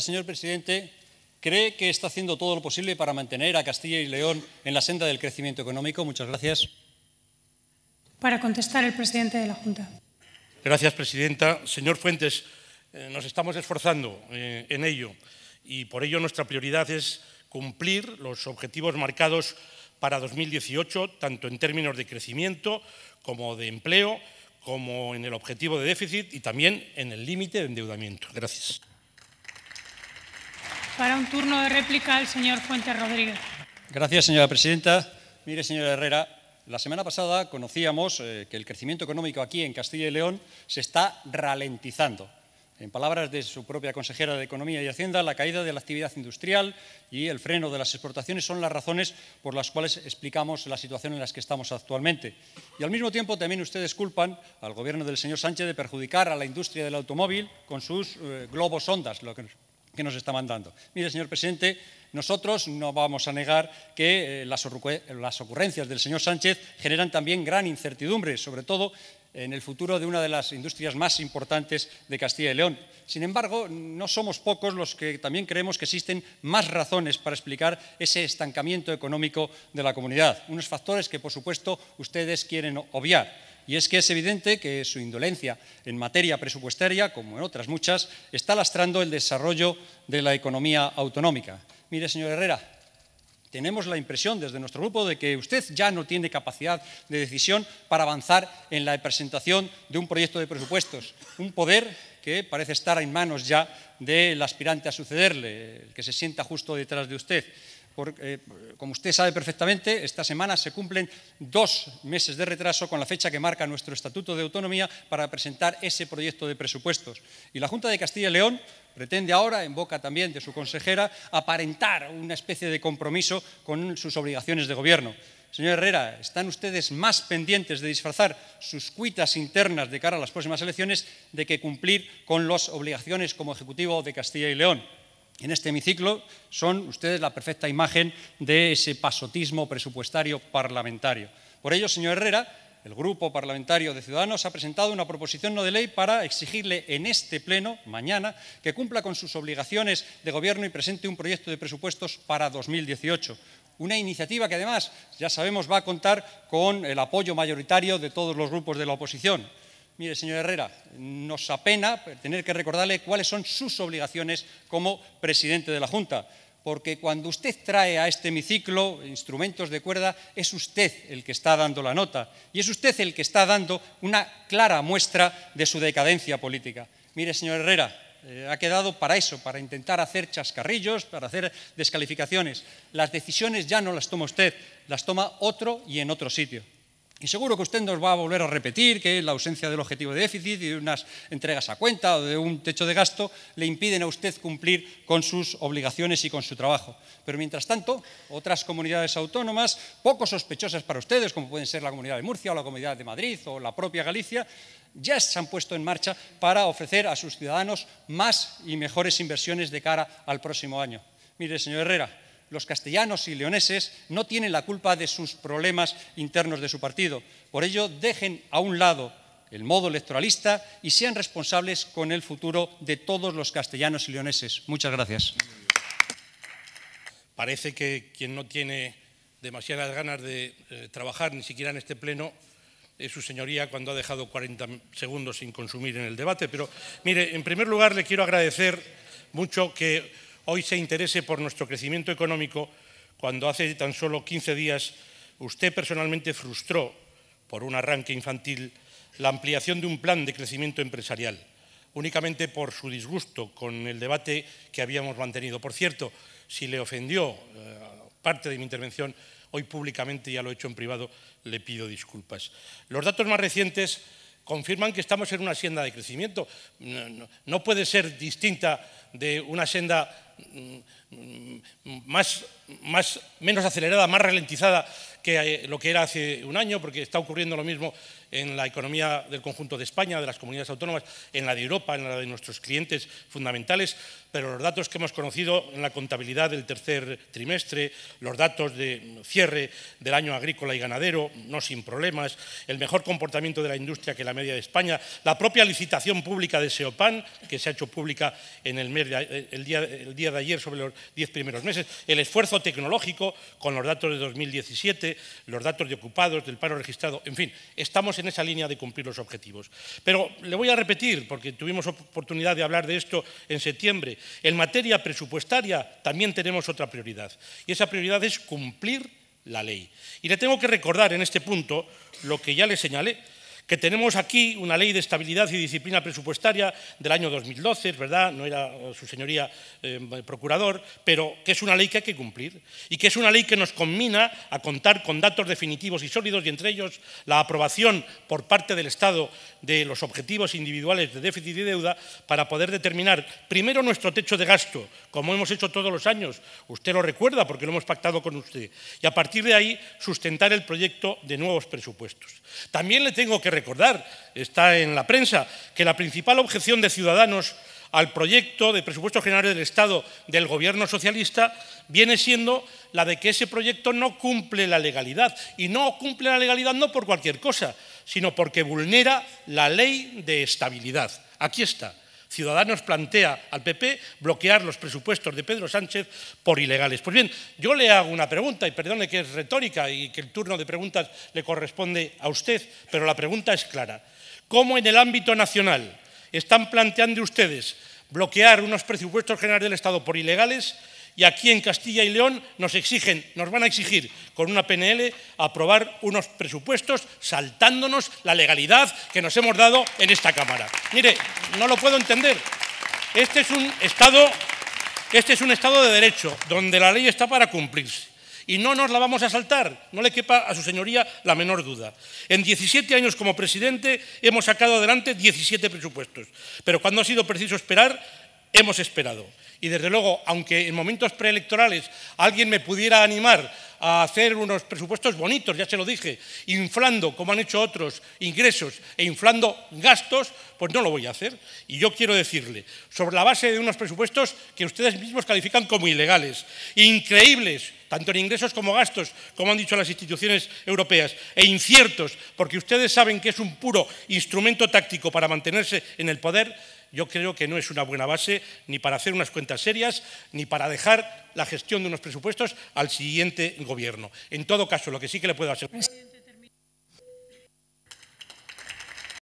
Señor presidente, ¿cree que está haciendo todo lo posible para mantener a Castilla y León en la senda del crecimiento económico? Muchas gracias. Para contestar el presidente de la Junta. Gracias, presidenta. Señor Fuentes, eh, nos estamos esforzando eh, en ello y por ello nuestra prioridad es cumplir los objetivos marcados para 2018, tanto en términos de crecimiento como de empleo, como en el objetivo de déficit y también en el límite de endeudamiento. Gracias. Para un turno de réplica el señor Fuentes Rodríguez. Gracias, señora presidenta. Mire, señora Herrera, la semana pasada conocíamos eh, que el crecimiento económico aquí en Castilla y León se está ralentizando. En palabras de su propia consejera de Economía y Hacienda, la caída de la actividad industrial y el freno de las exportaciones son las razones por las cuales explicamos la situación en la que estamos actualmente. Y al mismo tiempo también ustedes culpan al gobierno del señor Sánchez de perjudicar a la industria del automóvil con sus eh, globos ondas, lo que nos está mandando. Mire, señor presidente, nosotros no vamos a negar que eh, las ocurrencias del señor Sánchez generan también gran incertidumbre, sobre todo en el futuro de una de las industrias más importantes de Castilla y León. Sin embargo, no somos pocos los que también creemos que existen más razones para explicar ese estancamiento económico de la comunidad, unos factores que, por supuesto, ustedes quieren obviar y es que es evidente que su indolencia en materia presupuestaria, como en otras muchas, está lastrando el desarrollo de la economía autonómica. Mire, señor Herrera, tenemos la impresión desde nuestro grupo de que usted ya no tiene capacidad de decisión para avanzar en la presentación de un proyecto de presupuestos, un poder que parece estar en manos ya del aspirante a sucederle, el que se sienta justo detrás de usted. Porque, eh, como usted sabe perfectamente, esta semana se cumplen dos meses de retraso con la fecha que marca nuestro Estatuto de Autonomía para presentar ese proyecto de presupuestos. Y la Junta de Castilla y León pretende ahora, en boca también de su consejera, aparentar una especie de compromiso con sus obligaciones de gobierno. Señor Herrera, están ustedes más pendientes de disfrazar sus cuitas internas de cara a las próximas elecciones de que cumplir con las obligaciones como Ejecutivo de Castilla y León en este hemiciclo son ustedes la perfecta imagen de ese pasotismo presupuestario parlamentario. Por ello, señor Herrera, el Grupo Parlamentario de Ciudadanos ha presentado una proposición no de ley para exigirle en este Pleno, mañana, que cumpla con sus obligaciones de Gobierno y presente un proyecto de presupuestos para 2018. Una iniciativa que además, ya sabemos, va a contar con el apoyo mayoritario de todos los grupos de la oposición. Mire, señor Herrera, nos apena tener que recordarle cuáles son sus obligaciones como presidente de la Junta, porque cuando usted trae a este hemiciclo instrumentos de cuerda, es usted el que está dando la nota y es usted el que está dando una clara muestra de su decadencia política. Mire, señor Herrera, eh, ha quedado para eso, para intentar hacer chascarrillos, para hacer descalificaciones. Las decisiones ya no las toma usted, las toma otro y en otro sitio. Y seguro que usted nos va a volver a repetir que la ausencia del objetivo de déficit y de unas entregas a cuenta o de un techo de gasto le impiden a usted cumplir con sus obligaciones y con su trabajo. Pero mientras tanto, otras comunidades autónomas, poco sospechosas para ustedes, como pueden ser la Comunidad de Murcia o la Comunidad de Madrid o la propia Galicia, ya se han puesto en marcha para ofrecer a sus ciudadanos más y mejores inversiones de cara al próximo año. Mire, señor Herrera, los castellanos y leoneses no tienen la culpa de sus problemas internos de su partido. Por ello, dejen a un lado el modo electoralista y sean responsables con el futuro de todos los castellanos y leoneses. Muchas gracias. Parece que quien no tiene demasiadas ganas de eh, trabajar, ni siquiera en este pleno, es su señoría cuando ha dejado 40 segundos sin consumir en el debate. Pero mire, en primer lugar le quiero agradecer mucho que hoy se interese por nuestro crecimiento económico cuando hace tan solo 15 días usted personalmente frustró, por un arranque infantil, la ampliación de un plan de crecimiento empresarial, únicamente por su disgusto con el debate que habíamos mantenido. Por cierto, si le ofendió eh, parte de mi intervención, hoy públicamente ya lo he hecho en privado, le pido disculpas. Los datos más recientes confirman que estamos en una senda de crecimiento. No, puede ser distinta de una senda mm, más, menos acelerada, más ralentizada que eh, lo que era hace un año, porque está ocurriendo lo mismo en la economía del conjunto de España, de las comunidades autónomas, en la de Europa, en la de nuestros clientes fundamentales, pero los datos que hemos conocido en la contabilidad del tercer trimestre, los datos de cierre del año agrícola y ganadero, no sin problemas, el mejor comportamiento de la industria que la media de España, la propia licitación pública de SEOPAN, que se ha hecho pública en el, día, el día de ayer sobre los diez primeros meses, el esfuerzo tecnológico con los datos de 2017, los datos de ocupados, del paro registrado, en fin, estamos en esa línea de cumplir los objetivos. Pero le voy a repetir, porque tuvimos oportunidad de hablar de esto en septiembre, en materia presupuestaria también tenemos otra prioridad, y esa prioridad es cumplir la ley. Y le tengo que recordar en este punto lo que ya le señalé, que tenemos aquí una ley de estabilidad y disciplina presupuestaria del año 2012, verdad, no era eh, su señoría eh, procurador, pero que es una ley que hay que cumplir y que es una ley que nos combina a contar con datos definitivos y sólidos y entre ellos la aprobación por parte del Estado de los objetivos individuales de déficit y deuda para poder determinar primero nuestro techo de gasto, como hemos hecho todos los años, usted lo recuerda porque lo hemos pactado con usted, y a partir de ahí sustentar el proyecto de nuevos presupuestos. También le tengo que recordar, está en la prensa, que la principal objeción de Ciudadanos al proyecto de presupuesto general del Estado del Gobierno socialista viene siendo la de que ese proyecto no cumple la legalidad. Y no cumple la legalidad no por cualquier cosa, sino porque vulnera la ley de estabilidad. Aquí está. Ciudadanos plantea al PP bloquear los presupuestos de Pedro Sánchez por ilegales. Pues bien, yo le hago una pregunta, y perdone que es retórica y que el turno de preguntas le corresponde a usted, pero la pregunta es clara. ¿Cómo en el ámbito nacional están planteando ustedes bloquear unos presupuestos generales del Estado por ilegales y aquí en Castilla y León nos exigen, nos van a exigir con una PNL aprobar unos presupuestos saltándonos la legalidad que nos hemos dado en esta Cámara. Mire, no lo puedo entender. Este es un Estado, este es un estado de derecho donde la ley está para cumplirse. Y no nos la vamos a saltar, no le quepa a su señoría la menor duda. En 17 años como presidente hemos sacado adelante 17 presupuestos, pero cuando ha sido preciso esperar, hemos esperado. Y desde luego, aunque en momentos preelectorales alguien me pudiera animar a hacer unos presupuestos bonitos, ya se lo dije, inflando, como han hecho otros, ingresos e inflando gastos, pues no lo voy a hacer. Y yo quiero decirle, sobre la base de unos presupuestos que ustedes mismos califican como ilegales, increíbles, tanto en ingresos como gastos, como han dicho las instituciones europeas, e inciertos, porque ustedes saben que es un puro instrumento táctico para mantenerse en el poder, yo creo que no es una buena base ni para hacer unas cuentas serias, ni para dejar la gestión de unos presupuestos al siguiente gobierno. En todo caso, lo que sí que le puedo asegurar...